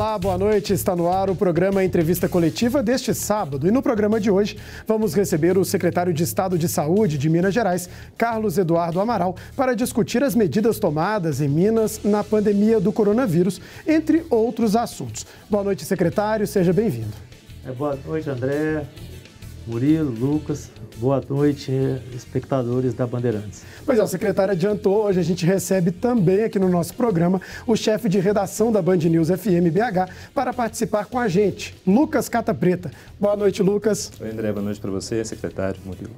Olá, boa noite. Está no ar o programa Entrevista Coletiva deste sábado. E no programa de hoje, vamos receber o secretário de Estado de Saúde de Minas Gerais, Carlos Eduardo Amaral, para discutir as medidas tomadas em Minas na pandemia do coronavírus, entre outros assuntos. Boa noite, secretário. Seja bem-vindo. É, boa noite, André. Murilo, Lucas, boa noite, espectadores da Bandeirantes. Pois é, o secretário adiantou, hoje a gente recebe também aqui no nosso programa o chefe de redação da Band News FM BH para participar com a gente, Lucas Cata Preta. Boa noite, Lucas. Oi, André, boa noite para você, secretário Murilo.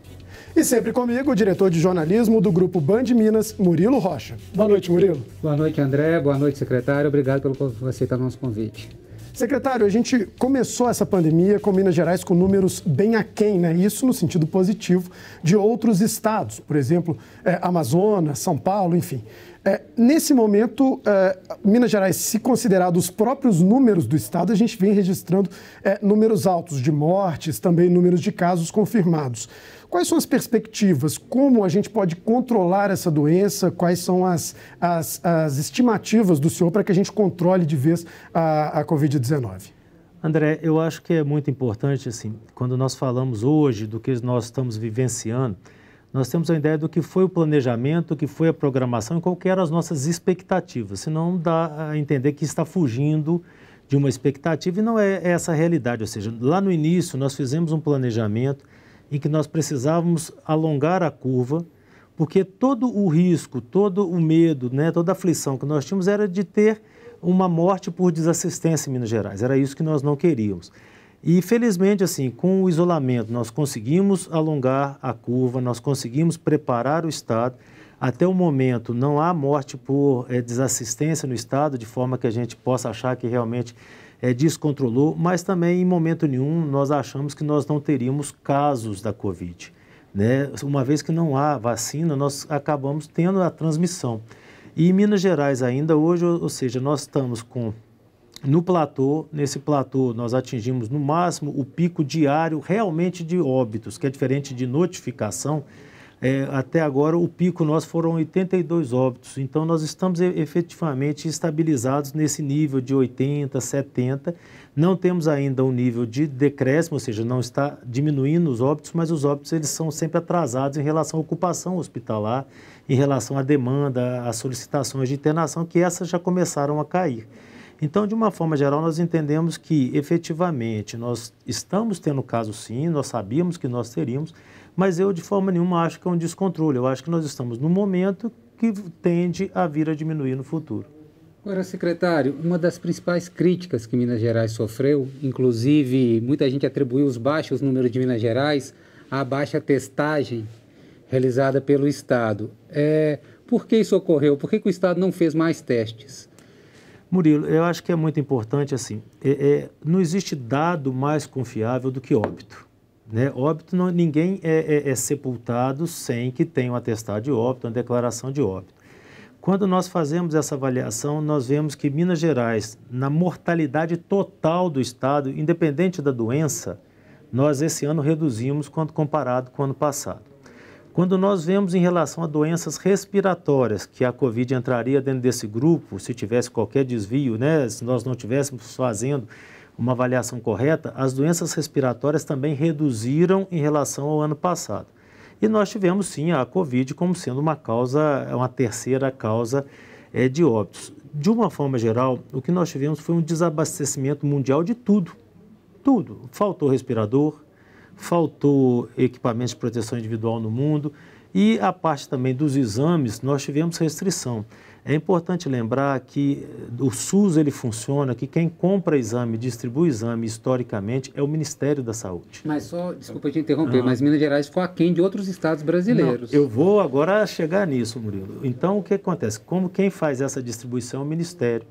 E sempre comigo, o diretor de jornalismo do Grupo Band Minas, Murilo Rocha. Boa noite, Murilo. Boa noite, André. Boa noite, secretário. Obrigado pelo aceitar nosso convite. Secretário, a gente começou essa pandemia com Minas Gerais com números bem aquém, né? Isso no sentido positivo de outros estados, por exemplo, é, Amazonas, São Paulo, enfim. É, nesse momento, é, Minas Gerais, se considerar os próprios números do estado, a gente vem registrando é, números altos de mortes, também números de casos confirmados. Quais são as perspectivas? Como a gente pode controlar essa doença? Quais são as, as, as estimativas do senhor para que a gente controle de vez a, a Covid-19? André, eu acho que é muito importante, assim, quando nós falamos hoje do que nós estamos vivenciando, nós temos a ideia do que foi o planejamento, o que foi a programação e quais eram as nossas expectativas. Senão dá a entender que está fugindo de uma expectativa e não é essa a realidade. Ou seja, lá no início nós fizemos um planejamento em que nós precisávamos alongar a curva, porque todo o risco, todo o medo, né, toda a aflição que nós tínhamos era de ter uma morte por desassistência em Minas Gerais. Era isso que nós não queríamos. E felizmente, assim, com o isolamento, nós conseguimos alongar a curva, nós conseguimos preparar o Estado. Até o momento, não há morte por é, desassistência no Estado, de forma que a gente possa achar que realmente é, descontrolou, mas também, em momento nenhum, nós achamos que nós não teríamos casos da Covid. Né? Uma vez que não há vacina, nós acabamos tendo a transmissão. E em Minas Gerais ainda hoje, ou seja, nós estamos com no platô, nesse platô, nós atingimos no máximo o pico diário realmente de óbitos, que é diferente de notificação. É, até agora, o pico nós foram 82 óbitos. Então, nós estamos efetivamente estabilizados nesse nível de 80, 70. Não temos ainda um nível de decréscimo, ou seja, não está diminuindo os óbitos, mas os óbitos eles são sempre atrasados em relação à ocupação hospitalar, em relação à demanda, às solicitações de internação, que essas já começaram a cair. Então, de uma forma geral, nós entendemos que efetivamente nós estamos tendo caso sim, nós sabíamos que nós teríamos, mas eu de forma nenhuma acho que é um descontrole. Eu acho que nós estamos num momento que tende a vir a diminuir no futuro. Agora, secretário, uma das principais críticas que Minas Gerais sofreu, inclusive muita gente atribuiu os baixos números de Minas Gerais à baixa testagem realizada pelo Estado. É, por que isso ocorreu? Por que, que o Estado não fez mais testes? Murilo, eu acho que é muito importante assim. É, é, não existe dado mais confiável do que óbito. Né? Óbito, não, ninguém é, é, é, sepultado sem que tenha um atestado de óbito, uma declaração de óbito. Quando nós fazemos essa avaliação, nós vemos que Minas Gerais, na mortalidade total do Estado, independente da doença, nós esse ano reduzimos quando comparado com o ano passado. Quando nós vemos em relação a doenças respiratórias, que a Covid entraria dentro desse grupo, se tivesse qualquer desvio, né, se nós não estivéssemos fazendo uma avaliação correta, as doenças respiratórias também reduziram em relação ao ano passado. E nós tivemos sim a Covid como sendo uma causa, uma terceira causa é, de óbitos. De uma forma geral, o que nós tivemos foi um desabastecimento mundial de tudo. Tudo. Faltou respirador, faltou equipamentos de proteção individual no mundo e a parte também dos exames, nós tivemos restrição. É importante lembrar que eh, o SUS ele funciona, que quem compra exame, distribui exame historicamente é o Ministério da Saúde. Mas só, desculpa te interromper, ah. mas Minas Gerais ficou aquém de outros estados brasileiros. Não, eu vou agora chegar nisso, Murilo. Então, o que acontece? Como quem faz essa distribuição é o Ministério.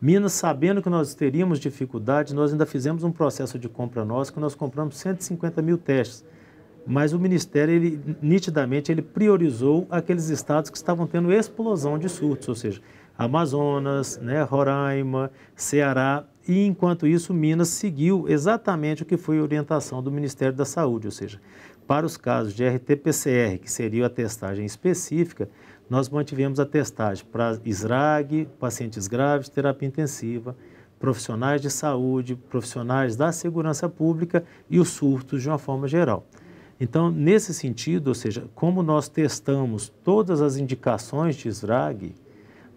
Minas, sabendo que nós teríamos dificuldade, nós ainda fizemos um processo de compra nosso, que nós compramos 150 mil testes. Mas o Ministério, ele, nitidamente, ele priorizou aqueles estados que estavam tendo explosão de surtos, ou seja, Amazonas, né, Roraima, Ceará, e enquanto isso, Minas seguiu exatamente o que foi a orientação do Ministério da Saúde, ou seja, para os casos de RT-PCR, que seria a testagem específica, nós mantivemos a testagem para ISRAG, pacientes graves, terapia intensiva, profissionais de saúde, profissionais da segurança pública e os surtos de uma forma geral. Então, nesse sentido, ou seja, como nós testamos todas as indicações de ISRAG,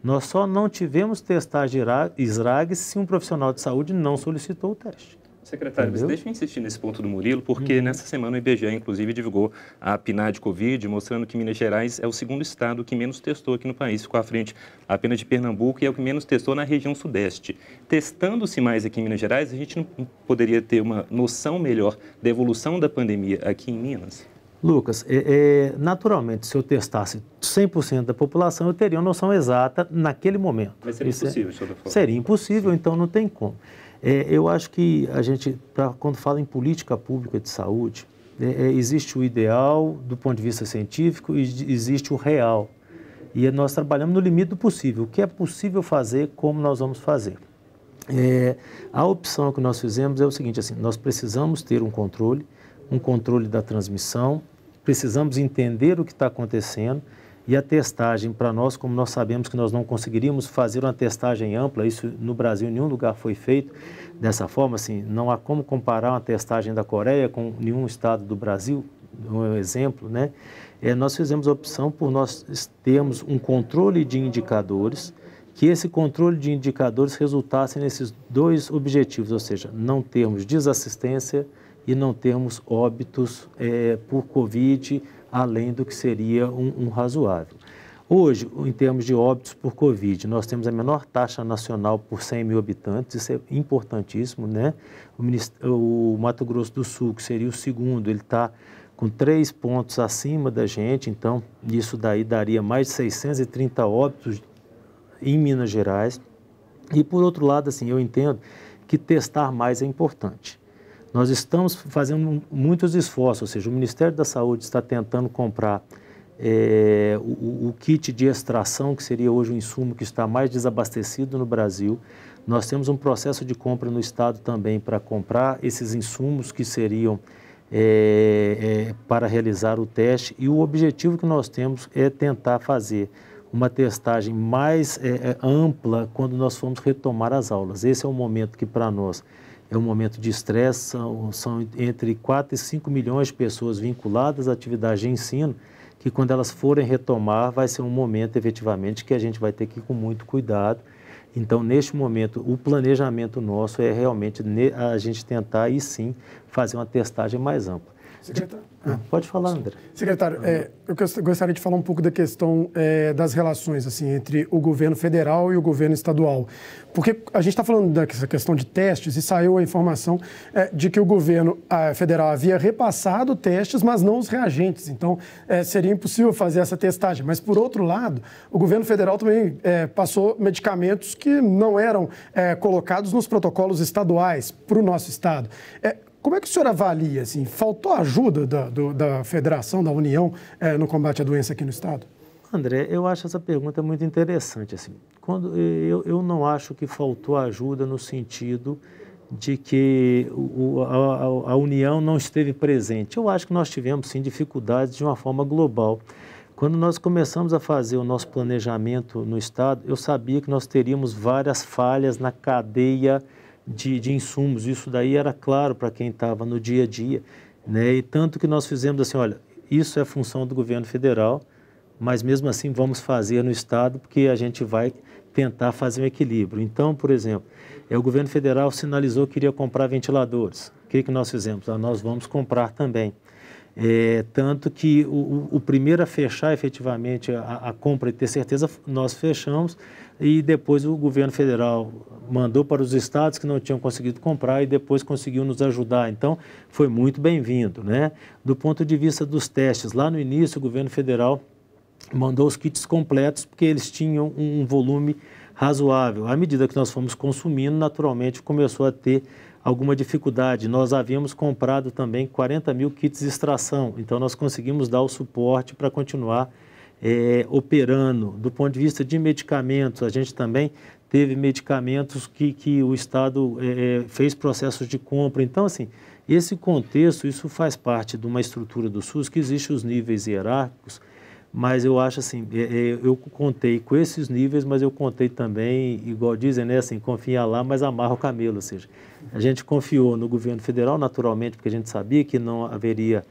nós só não tivemos testagem de ISRAG se um profissional de saúde não solicitou o teste. Secretário, deixe deixa eu insistir nesse ponto do Murilo, porque uhum. nessa semana o IBGE, inclusive, divulgou a PNAD Covid, mostrando que Minas Gerais é o segundo estado que menos testou aqui no país, ficou à frente apenas de Pernambuco e é o que menos testou na região sudeste. Testando-se mais aqui em Minas Gerais, a gente não poderia ter uma noção melhor da evolução da pandemia aqui em Minas? Lucas, é, é, naturalmente, se eu testasse 100% da população, eu teria uma noção exata naquele momento. Mas seria Isso é impossível, é, de toda Seria impossível, então não tem como. É, eu acho que a gente, pra, quando fala em política pública de saúde, é, é existe o ideal do ponto de vista científico e existe o real. E nós trabalhamos no limite do possível. O que é possível fazer, como nós vamos fazer. É, a opção que nós fizemos é o seguinte, assim, nós precisamos ter um controle, um controle da transmissão, precisamos entender o que está acontecendo e a testagem, para nós, como nós sabemos que nós não conseguiríamos fazer uma testagem ampla, isso no Brasil em nenhum lugar foi feito dessa forma, assim, não há como comparar uma testagem da Coreia com nenhum estado do Brasil, é um exemplo, né? É, nós fizemos a opção por nós termos um controle de indicadores, que esse controle de indicadores resultasse nesses dois objetivos, ou seja, não termos desassistência e não termos óbitos é, por Covid além do que seria um, um razoável. Hoje, em termos de óbitos por Covid, nós temos a menor taxa nacional por 100 mil habitantes, isso é importantíssimo, né? O, o Mato Grosso do Sul, que seria o segundo, ele está com três pontos acima da gente, então isso daí daria mais de 630 óbitos em Minas Gerais. E por outro lado, assim, eu entendo que testar mais é importante. Nós estamos fazendo muitos esforços, ou seja, o Ministério da Saúde está tentando comprar é, o, o, kit de extração, que seria hoje o insumo que está mais desabastecido no Brasil. Nós temos um processo de compra no Estado também para comprar esses insumos que seriam é, é, para realizar o teste. E o objetivo que nós temos é tentar fazer uma testagem mais ampla quando nós formos retomar as aulas. Esse é o momento que, para nós, é um momento de estresse, são, são, entre 4 e 5 milhões de pessoas vinculadas à atividade de ensino, que quando elas forem retomar, vai ser um momento efetivamente que a gente vai ter que ir com muito cuidado. Então, neste momento, o planejamento nosso é realmente a gente tentar, e sim, fazer uma testagem mais ampla. Secretário. Ah, pode falar, André. Secretário, é, eu gostaria de falar um pouco da questão é, das relações assim entre o governo federal e o governo estadual. Porque a gente está falando dessa questão de testes e saiu a informação é, de que o governo federal havia repassado testes, mas não os reagentes. Então, é, seria impossível fazer essa testagem. Mas, por outro lado, o governo federal também é, passou medicamentos que não eram é, colocados nos protocolos estaduais para o nosso estado. Como é que o senhor avalia, assim, faltou ajuda da, do, da federação, da União, é, no combate à doença aqui no Estado? André, eu acho essa pergunta muito interessante, assim. Quando, eh, eu, eu não acho que faltou ajuda no sentido de que o, a, a, União não esteve presente. Eu acho que nós tivemos, sim, dificuldades de uma forma global. Quando nós começamos a fazer o nosso planejamento no Estado, eu sabia que nós teríamos várias falhas na cadeia de, de insumos. Isso daí era claro para quem estava no dia a dia. Né? E tanto que nós fizemos assim, olha, isso é função do governo federal, mas mesmo assim vamos fazer no Estado, porque a gente vai tentar fazer um equilíbrio. Então, por exemplo, é, o governo federal sinalizou que iria comprar ventiladores. O que, que nós fizemos? Ah, nós vamos comprar também. É, tanto que o, o, primeiro a fechar efetivamente a, a, compra e ter certeza, nós fechamos e depois o governo federal mandou para os estados que não tinham conseguido comprar e depois conseguiu nos ajudar. Então, foi muito bem-vindo. Né? Do ponto de vista dos testes, lá no início o governo federal mandou os kits completos porque eles tinham um, um volume razoável. À medida que nós fomos consumindo, naturalmente começou a ter alguma dificuldade. Nós havíamos comprado também 40 mil kits de extração, então nós conseguimos dar o suporte para continuar é, operando. Do ponto de vista de medicamentos, a gente também teve medicamentos que, que o Estado é, é fez processos de compra. Então, assim, esse contexto, isso faz parte de uma estrutura do SUS que existe os níveis hierárquicos mas eu acho assim, é, é, eu contei com esses níveis, mas eu contei também, igual dizem, né, assim, confia lá, mas amarra o camelo, ou seja, a gente confiou no governo federal, naturalmente, porque a gente sabia que não haveria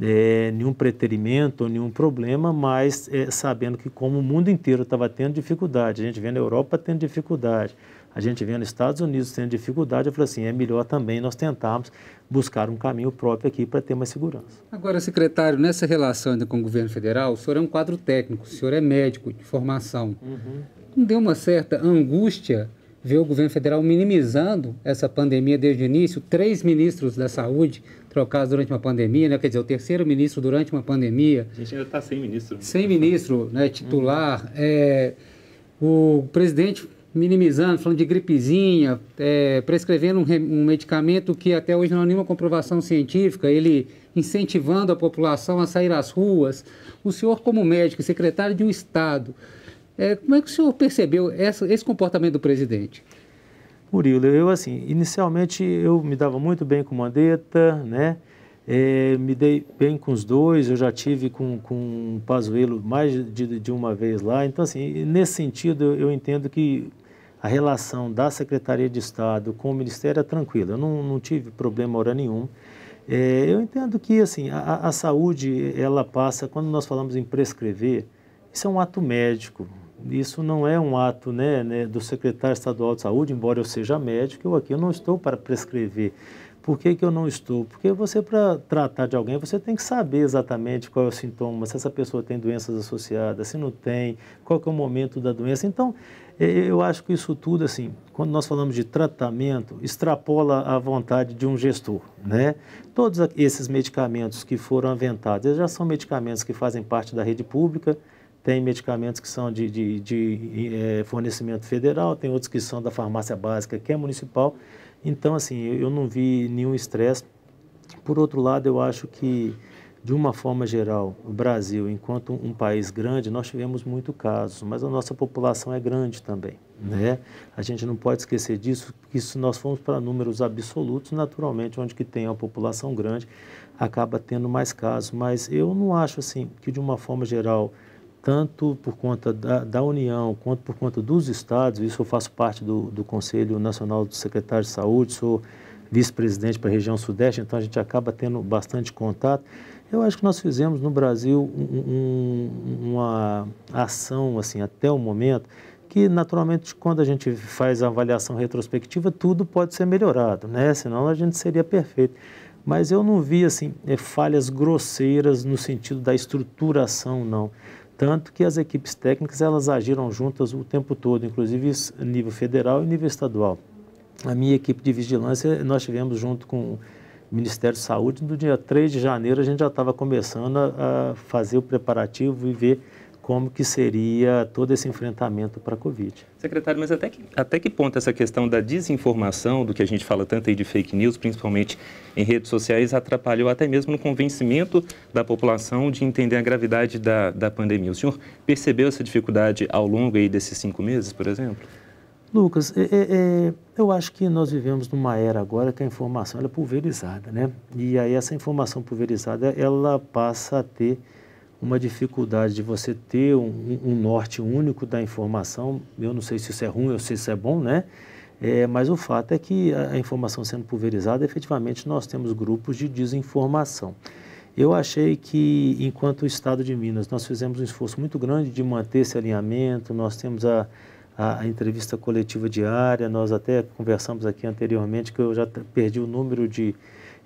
é, nenhum preterimento, nenhum problema, mas é, sabendo que como o mundo inteiro estava tendo dificuldade, a gente vê na Europa tendo dificuldade, a gente vê nos Estados Unidos tendo dificuldade, eu falei assim, é melhor também nós tentarmos buscar um caminho próprio aqui para ter mais segurança. Agora, secretário, nessa relação ainda com o governo federal, o senhor é um quadro técnico, o senhor é médico de formação. Uhum. Não deu uma certa angústia ver o governo federal minimizando essa pandemia desde o início, três ministros da saúde trocados durante uma pandemia, né? quer dizer, o terceiro ministro durante uma pandemia. A gente ainda está sem ministro. Sem ministro, né? titular. Uhum. É, o presidente minimizando, falando de gripezinha, é, prescrevendo um, um, medicamento que até hoje não há nenhuma comprovação científica, ele incentivando a população a sair às ruas. O senhor, como médico, secretário de um Estado, é, como é que o senhor percebeu essa, esse comportamento do presidente? Murilo, eu assim, inicialmente eu me dava muito bem com o Mandetta, né? É, me dei bem com os dois, eu já tive com, com o Pazuello mais de, de uma vez lá. Então, assim, nesse sentido, eu, eu entendo que a relação da Secretaria de Estado com o Ministério é tranquila. Eu não, não tive problema hora nenhum. É, eu entendo que assim a, a, saúde ela passa quando nós falamos em prescrever, isso é um ato médico. Isso não é um ato né, né, do secretário estadual de saúde, embora eu seja médico, eu aqui eu não estou para prescrever. Por que, que eu não estou? Porque você, para tratar de alguém, você tem que saber exatamente qual é o sintoma, se essa pessoa tem doenças associadas, se não tem, qual é o momento da doença. Então, eu acho que isso tudo, assim, quando nós falamos de tratamento, extrapola a vontade de um gestor, né? Todos esses medicamentos que foram aventados, eles já são medicamentos que fazem parte da rede pública, tem medicamentos que são de, de, de, de é, fornecimento federal, tem outros que são da farmácia básica, que é municipal. Então, assim, eu não vi nenhum estresse. Por outro lado, eu acho que, de uma forma geral, o Brasil, enquanto um país grande, nós tivemos muito casos, mas a nossa população é grande também. Né? A gente não pode esquecer disso, que se nós formos para números absolutos, naturalmente, onde que tem uma população grande, acaba tendo mais casos. Mas eu não acho assim que, de uma forma geral, tanto por conta da, da, União quanto por conta dos estados, isso eu faço parte do, do Conselho Nacional do Secretários de Saúde, sou vice-presidente para a região sudeste, então a gente acaba tendo bastante contato. Eu acho que nós fizemos no Brasil um, um, uma ação, assim, até o momento, que naturalmente quando a gente faz a avaliação retrospectiva, tudo pode ser melhorado, né? Senão a gente seria perfeito mas eu não vi assim é, falhas grosseiras no sentido da estruturação não tanto que as equipes técnicas elas agiram juntas o tempo todo, inclusive nível federal e nível estadual. A minha equipe de vigilância, nós tivemos junto com Ministério da Saúde, no dia 3 de janeiro a gente já estava começando a, a, fazer o preparativo e ver como que seria todo esse enfrentamento para a Covid. Secretário, mas até que, até que ponto essa questão da desinformação, do que a gente fala tanto aí de fake news, principalmente em redes sociais, atrapalhou até mesmo no convencimento da população de entender a gravidade da, da pandemia? O senhor percebeu essa dificuldade ao longo aí desses cinco meses, por exemplo? Lucas, é, é, é eu acho que nós vivemos numa era agora que a informação é pulverizada, né? E aí essa informação pulverizada, ela passa a ter uma dificuldade de você ter um, um, norte único da informação. Eu não sei se isso é ruim ou se isso é bom, né? É, mas o fato é que a informação sendo pulverizada, efetivamente nós temos grupos de desinformação. Eu achei que, enquanto o Estado de Minas, nós fizemos um esforço muito grande de manter esse alinhamento, nós temos a, a, a entrevista coletiva diária, nós até conversamos aqui anteriormente que eu já perdi o número de,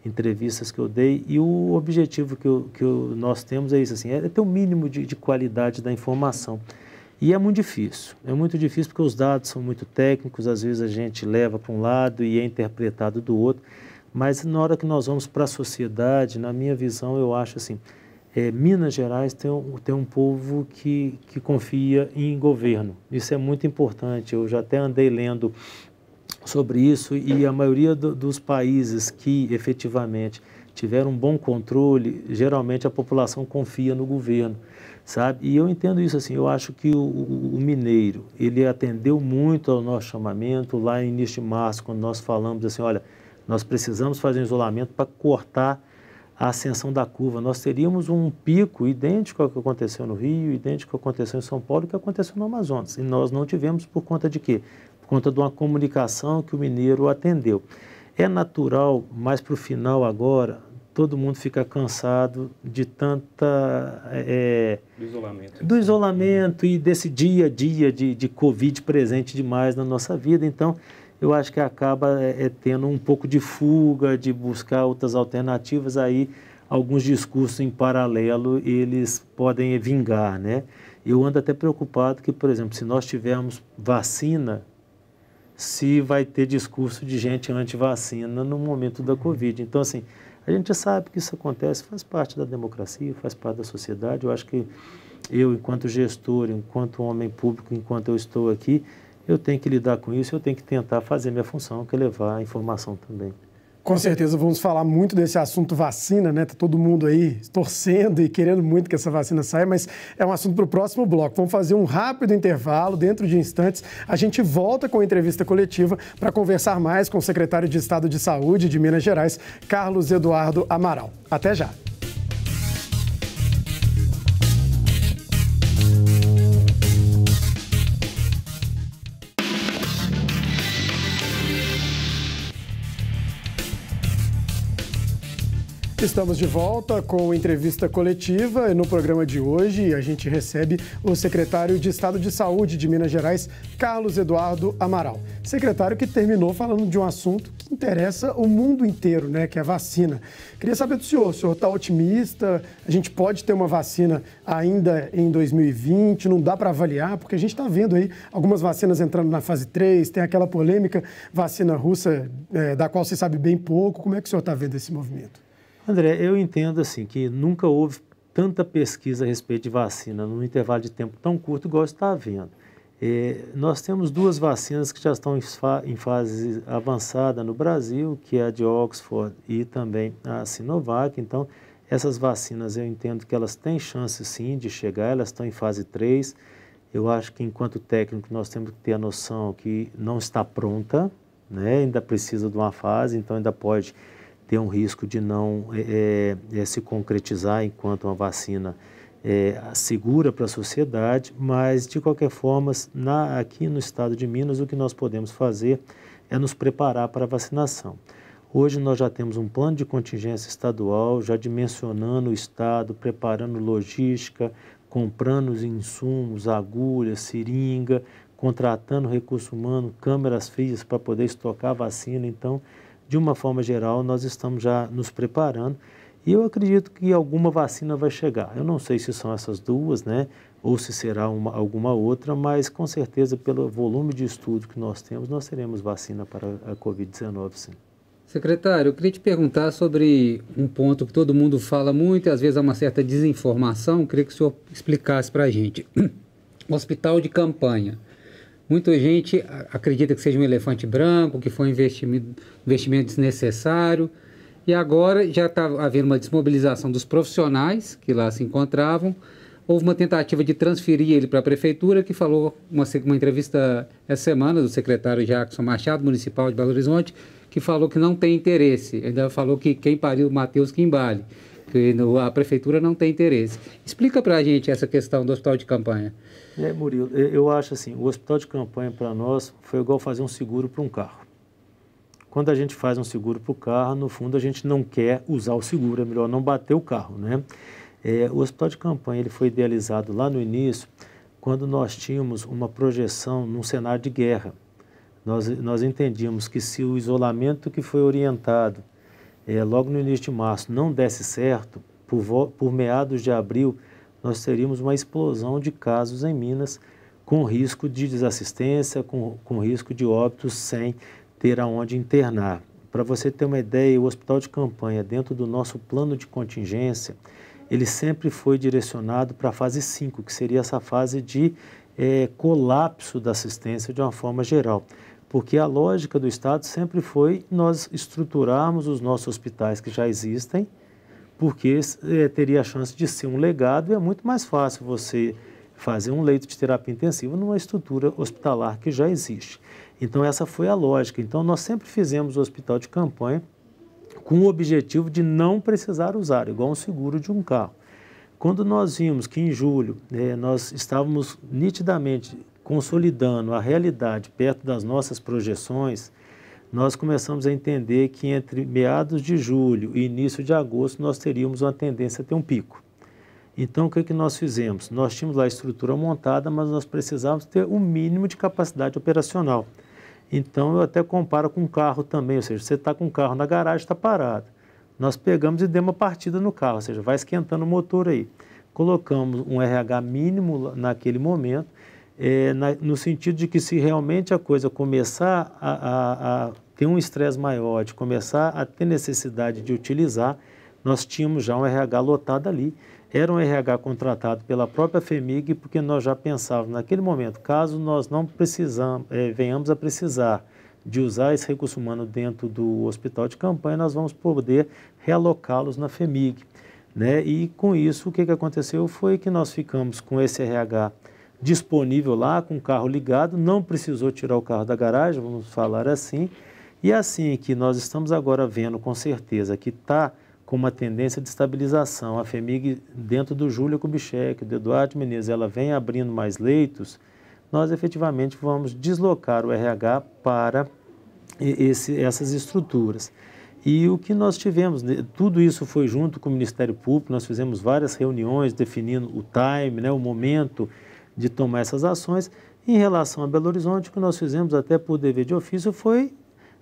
entrevistas que eu dei e o objetivo que, eu, que eu, nós temos é isso, assim, é ter o um mínimo de, de, qualidade da informação. E é muito difícil, é muito difícil porque os dados são muito técnicos, às vezes a gente leva para um lado e é interpretado do outro, mas na hora que nós vamos para a sociedade, na minha visão, eu acho assim, é, Minas Gerais tem um, tem um povo que, que confia em governo, isso é muito importante, eu já até andei lendo sobre isso e a maioria do, dos países que efetivamente tiveram um bom controle, geralmente a população confia no governo, sabe? E eu entendo isso assim, eu acho que o, o, o mineiro, ele atendeu muito ao nosso chamamento lá em início de março, quando nós falamos assim, olha, nós precisamos fazer um isolamento para cortar a ascensão da curva. Nós teríamos um pico idêntico ao que aconteceu no Rio, idêntico ao que aconteceu em São Paulo, que aconteceu no Amazonas. E nós não tivemos por conta de quê? por conta de uma comunicação que o mineiro atendeu. É natural, mas para o final agora, todo mundo fica cansado de tanta. É, é, do isolamento. Do isolamento e desse dia a dia de, de Covid presente demais na nossa vida. Então, eu acho que acaba é, é, tendo um pouco de fuga, de buscar outras alternativas. Aí, alguns discursos em paralelo, eles podem vingar, né? Eu ando até preocupado que, por exemplo, se nós tivermos vacina se vai ter discurso de gente anti-vacina no momento da Covid. Então, assim, a gente sabe que isso acontece, faz parte da democracia, faz parte da sociedade. Eu acho que eu, enquanto gestor, enquanto homem público, enquanto eu estou aqui, eu tenho que lidar com isso, eu tenho que tentar fazer minha função, que é levar a informação também. Com certeza vamos falar muito desse assunto vacina, né? Tá todo mundo aí torcendo e querendo muito que essa vacina saia, mas é um assunto para o próximo bloco. Vamos fazer um rápido intervalo, dentro de instantes a gente volta com a entrevista coletiva para conversar mais com o secretário de Estado de Saúde de Minas Gerais, Carlos Eduardo Amaral. Até já. Estamos de volta com entrevista coletiva e no programa de hoje a gente recebe o secretário de Estado de Saúde de Minas Gerais, Carlos Eduardo Amaral. Secretário que terminou falando de um assunto que interessa o mundo inteiro, né, que é a vacina. Queria saber do senhor, o senhor está otimista? A gente pode ter uma vacina ainda em 2020? Não dá para avaliar, porque a gente está vendo aí algumas vacinas entrando na fase 3, tem aquela polêmica vacina russa é, da qual se sabe bem pouco. Como é que o senhor está vendo esse movimento? André, eu entendo assim que nunca houve tanta pesquisa a respeito de vacina num intervalo de tempo tão curto igual está havendo. É, nós temos duas vacinas que já estão em, fa em, fase avançada no Brasil, que é a de Oxford e também a Sinovac. Então, essas vacinas eu entendo que elas têm chance sim de chegar, elas estão em fase 3. Eu acho que enquanto técnico nós temos que ter a noção que não está pronta, né? ainda precisa de uma fase, então ainda pode tem um risco de não é, é, é, se concretizar enquanto uma vacina é, segura para a sociedade, mas de qualquer forma, na, aqui no estado de Minas, o que nós podemos fazer é nos preparar para a vacinação. Hoje nós já temos um plano de contingência estadual, já dimensionando o estado, preparando logística, comprando os insumos, agulha, seringa, contratando recurso humano, câmeras frias para poder estocar a vacina. Então, de uma forma geral, nós estamos já nos preparando e eu acredito que alguma vacina vai chegar. Eu não sei se são essas duas, né? Ou se será uma, alguma outra, mas com certeza, pelo volume de estudo que nós temos, nós teremos vacina para a Covid-19, sim. Secretário, eu queria te perguntar sobre um ponto que todo mundo fala muito e às vezes há uma certa desinformação. Eu queria que o senhor explicasse para a gente. hospital de campanha. Muita gente acredita que seja um elefante branco, que foi um investimento, investimento desnecessário. E agora já está havendo uma desmobilização dos profissionais que lá se encontravam. Houve uma tentativa de transferir ele para a prefeitura, que falou uma, uma entrevista essa semana do secretário Jackson Machado, municipal de Belo Horizonte, que falou que não tem interesse. Ainda falou que quem pariu o Matheus que embale que no, a prefeitura não tem interesse. Explica para a gente essa questão do hospital de campanha. É, Murilo, é, eu acho assim, o hospital de campanha para nós foi igual fazer um seguro para um carro. Quando a gente faz um seguro para o carro, no fundo a gente não quer usar o seguro, é melhor não bater o carro, né? É, o hospital de campanha ele foi idealizado lá no início, quando nós tínhamos uma projeção num cenário de guerra. Nós, nós entendíamos que se o isolamento que foi orientado é, logo no início de março, não desse certo, por, por meados de abril, nós teríamos uma explosão de casos em Minas, com risco de desassistência, com, com risco de óbitos sem ter aonde internar. Para você ter uma ideia, o hospital de campanha, dentro do nosso plano de contingência, ele sempre foi direcionado para a fase 5, que seria essa fase de é, colapso da assistência de uma forma geral porque a lógica do Estado sempre foi nós estruturarmos os nossos hospitais que já existem, porque é, teria a chance de ser um legado e é muito mais fácil você fazer um leito de terapia intensiva numa estrutura hospitalar que já existe. Então essa foi a lógica. Então nós sempre fizemos o hospital de campanha com o objetivo de não precisar usar, igual um seguro de um carro. Quando nós vimos que em julho eh, nós estávamos nitidamente consolidando a realidade perto das nossas projeções, nós começamos a entender que entre meados de julho e início de agosto nós teríamos uma tendência a ter um pico. Então, o que, é que nós fizemos? Nós tínhamos lá a estrutura montada, mas nós precisávamos ter o um mínimo de capacidade operacional. Então, eu até comparo com um carro também, ou seja, você está com um carro na garagem, está parado. Nós pegamos e demos uma partida no carro, ou seja, vai esquentando o motor aí. Colocamos um RH mínimo naquele momento é, na, no sentido de que se realmente a coisa começar a, a, a ter um estresse maior, de começar a ter necessidade de utilizar, nós tínhamos já um RH lotado ali. Era um RH contratado pela própria FEMIG, porque nós já pensávamos naquele momento, caso nós não precisamos, é, venhamos a precisar de usar esse recurso humano dentro do hospital de campanha, nós vamos poder realocá-los na FEMIG. Né? E com isso, o que, que aconteceu foi que nós ficamos com esse RH disponível lá, com o carro ligado, não precisou tirar o carro da garagem, vamos falar assim. E assim que nós estamos agora vendo com certeza que está com uma tendência de estabilização, a FEMIG dentro do Júlio Kubitschek, do Eduardo Menezes, ela vem abrindo mais leitos, nós efetivamente vamos deslocar o RH para esse, essas estruturas. E o que nós tivemos, né, tudo isso foi junto com o Ministério Público, nós fizemos várias reuniões definindo o time, né, o momento, de tomar essas ações. Em relação a Belo Horizonte, o que nós fizemos até por dever de ofício foi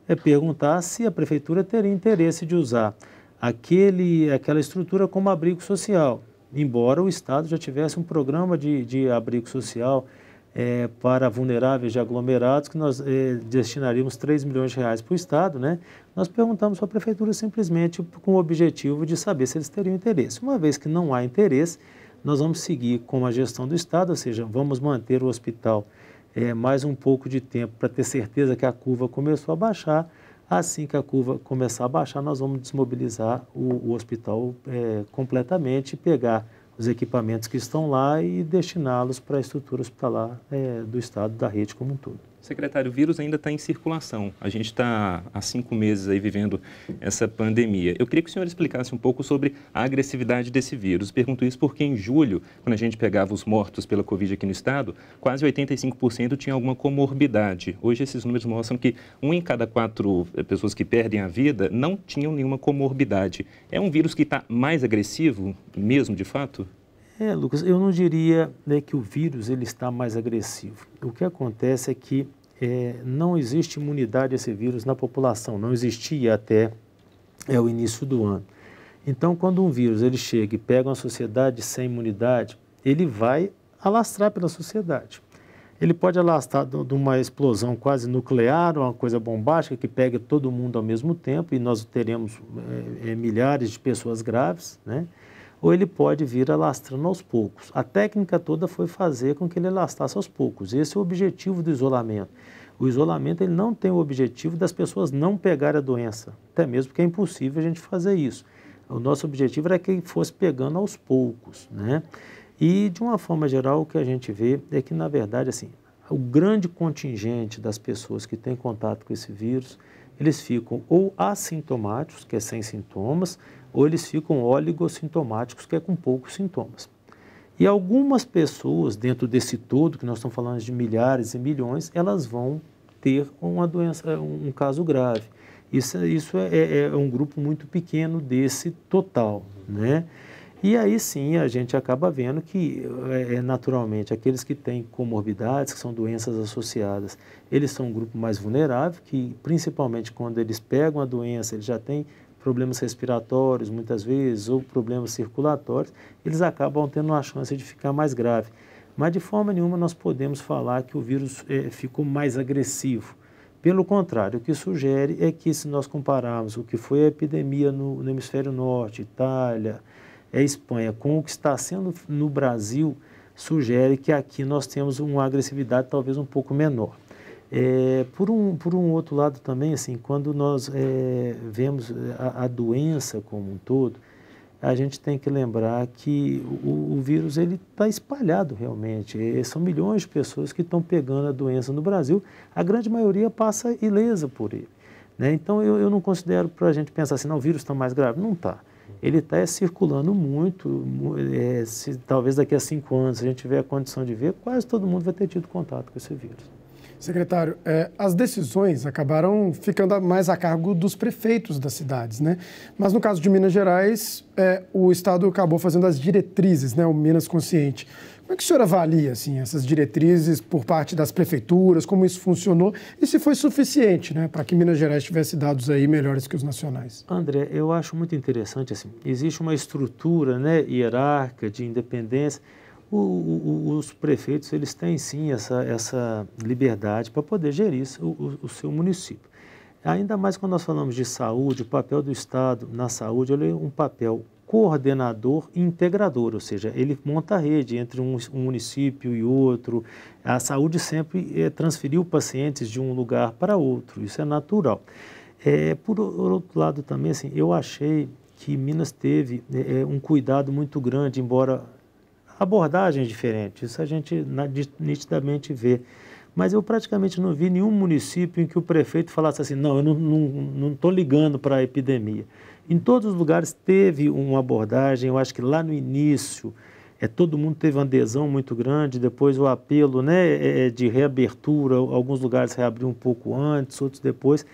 é, perguntar se a prefeitura teria interesse de usar aquele, aquela estrutura como abrigo social, embora o Estado já tivesse um programa de, de abrigo social é, para vulneráveis de aglomerados, que nós é, destinaríamos 3 milhões de reais para o Estado, né? nós perguntamos para a Prefeitura simplesmente com o objetivo de saber se eles teriam interesse. Uma vez que não há interesse, nós vamos seguir com a gestão do Estado, ou seja, vamos manter o hospital é, mais um pouco de tempo para ter certeza que a curva começou a baixar. Assim que a curva começar a baixar, nós vamos desmobilizar o, o hospital é, completamente, pegar os equipamentos que estão lá e destiná-los para a estrutura hospitalar eh, é, do Estado, da rede como um todo. Secretário, o vírus ainda está em circulação. A gente está há cinco meses aí vivendo essa pandemia. Eu queria que o senhor explicasse um pouco sobre a agressividade desse vírus. Pergunto isso porque em julho, quando a gente pegava os mortos pela Covid aqui no estado, quase 85% tinha alguma comorbidade. Hoje esses números mostram que um em cada quatro eh, pessoas que perdem a vida não tinham nenhuma comorbidade. É um vírus que está mais agressivo mesmo, de fato? É, Lucas, eu não diria né, que o vírus ele está mais agressivo. O que acontece é que é, não existe imunidade a esse vírus na população, não existia até é, o início do ano. Então, quando um vírus ele chega e pega uma sociedade sem imunidade, ele vai alastrar pela sociedade. Ele pode alastrar de uma explosão quase nuclear, uma coisa bombástica que pega todo mundo ao mesmo tempo e nós teremos é, é milhares de pessoas graves, né? ou ele pode vir alastrando aos poucos. A técnica toda foi fazer com que ele alastrasse aos poucos. Esse é o objetivo do isolamento. O isolamento ele não tem o objetivo das pessoas não pegarem a doença, até mesmo porque é impossível a gente fazer isso. O nosso objetivo era que ele fosse pegando aos poucos, né? E de uma forma geral o que a gente vê é que na verdade assim, o grande contingente das pessoas que têm contato com esse vírus eles ficam ou assintomáticos, que é sem sintomas, ou eles ficam oligossintomáticos, que é com poucos sintomas. E algumas pessoas, dentro desse todo, que nós estamos falando de milhares e milhões, elas vão ter uma doença, um caso grave. Isso, é, isso é, é, é um grupo muito pequeno desse total, né? E aí sim a gente acaba vendo que, é, é, naturalmente, aqueles que têm comorbidades, que são doenças associadas, eles são um grupo mais vulnerável, que principalmente quando eles pegam a doença, eles já têm problemas respiratórios muitas vezes, ou problemas circulatórios, eles acabam tendo uma chance de ficar mais grave. Mas de forma nenhuma nós podemos falar que o vírus é, ficou mais agressivo. Pelo contrário, o que sugere é que, se nós compararmos o que foi a epidemia no, no hemisfério norte, Itália, é a Espanha, com o que está sendo no Brasil, sugere que aqui nós temos uma agressividade talvez um pouco menor. É, por, um, por um outro lado também, assim, quando nós é, vemos é, a, a, doença como um todo, a gente tem que lembrar que o, o vírus ele está espalhado realmente. É, são milhões de pessoas que estão pegando a doença no Brasil. A grande maioria passa ilesa por ele. Né? Então eu, eu não considero para a gente pensar assim, não, o vírus está mais grave. Não está ele está é, circulando muito. É, se, talvez daqui a cinco anos, se a gente tiver a condição de ver, quase todo mundo vai ter tido contato com esse vírus. Secretário, é, as decisões acabaram ficando mais a cargo dos prefeitos das cidades, né? Mas no caso de Minas Gerais, é, o Estado acabou fazendo as diretrizes, né? O Minas Consciente. Como é que o senhor avalia assim, essas diretrizes por parte das prefeituras, como isso funcionou e se foi suficiente né, para que Minas Gerais tivesse dados aí melhores que os nacionais? André, eu acho muito interessante. Assim, existe uma estrutura né, hierárquica de independência. O, o, os prefeitos eles têm sim essa, essa liberdade para poder gerir o, o seu município. Ainda mais quando nós falamos de saúde, o papel do Estado na saúde ele é um papel coordenador integrador, ou seja, ele monta a rede entre um, município e outro. A saúde sempre é transferiu pacientes de um lugar para outro, isso é natural. É, por outro lado também, assim, eu achei que Minas teve é, um cuidado muito grande, embora abordagens diferentes, isso a gente nitidamente vê. Mas eu praticamente não vi nenhum município em que o prefeito falasse assim, não, eu não estou não, não ligando para a epidemia. Em todos os lugares teve uma abordagem, eu acho que lá no início é, todo mundo teve uma adesão muito grande, depois o apelo né, é, é de reabertura, alguns lugares reabriu um pouco antes, outros depois,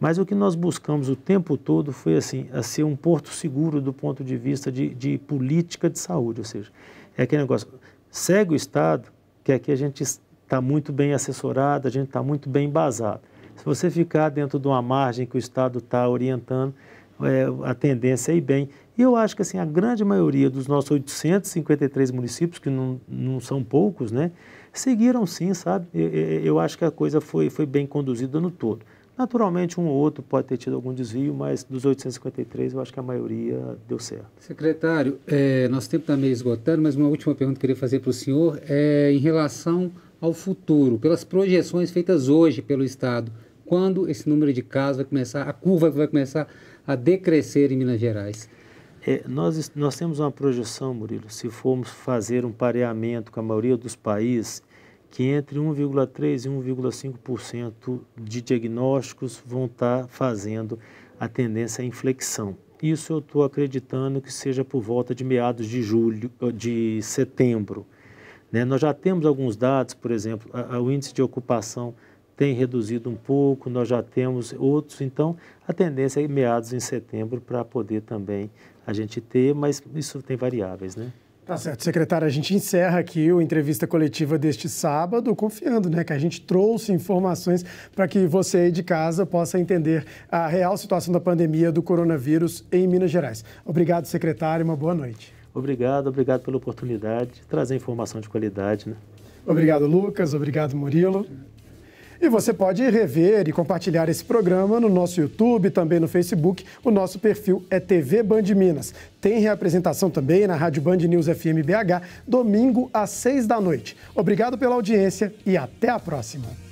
mas o que nós buscamos o tempo todo foi assim, a ser um porto seguro do ponto de vista de, de política de saúde, ou seja, é aquele negócio, segue o Estado, que aqui a gente está muito bem assessorado, a gente está muito bem embasado. Se você ficar dentro de uma margem que o Estado está orientando, é, a tendência é bem. E eu acho que assim, a grande maioria dos nossos 853 municípios, que não, não são poucos, né, seguiram sim, sabe? Eu, eu acho que a coisa foi, foi bem conduzida no todo. Naturalmente, um ou outro pode ter tido algum desvio, mas dos 853, eu acho que a maioria deu certo. Secretário, é, nosso tempo está meio esgotando, mas uma última pergunta que eu queria fazer para o senhor é em relação ao futuro, pelas projeções feitas hoje pelo Estado, quando esse número de casos vai começar, a curva vai começar a decrescer em Minas Gerais? É, nós, nós temos uma projeção, Murilo, se formos fazer um pareamento com a maioria dos países, que entre 1,3% e 1,5% de diagnósticos vão estar tá fazendo a tendência à inflexão. Isso eu estou acreditando que seja por volta de meados de julho, de setembro. Né? Nós já temos alguns dados, por exemplo, a, a, o índice de ocupação tem reduzido um pouco, nós já temos outros, então a tendência é meados em setembro para poder também a gente ter, mas isso tem variáveis, né? Tá certo, secretário. A gente encerra aqui o entrevista coletiva deste sábado, confiando né, que a gente trouxe informações para que você aí de casa possa entender a real situação da pandemia do coronavírus em Minas Gerais. Obrigado, secretário, uma boa noite. Obrigado, obrigado pela oportunidade de trazer informação de qualidade. Né? Obrigado, Lucas. Obrigado, Murilo. E você pode rever e compartilhar esse programa no nosso YouTube, também no Facebook. O nosso perfil é TV Band Minas. Tem reapresentação também na Rádio Band News FM BH, domingo às seis da noite. Obrigado pela audiência e até a próxima.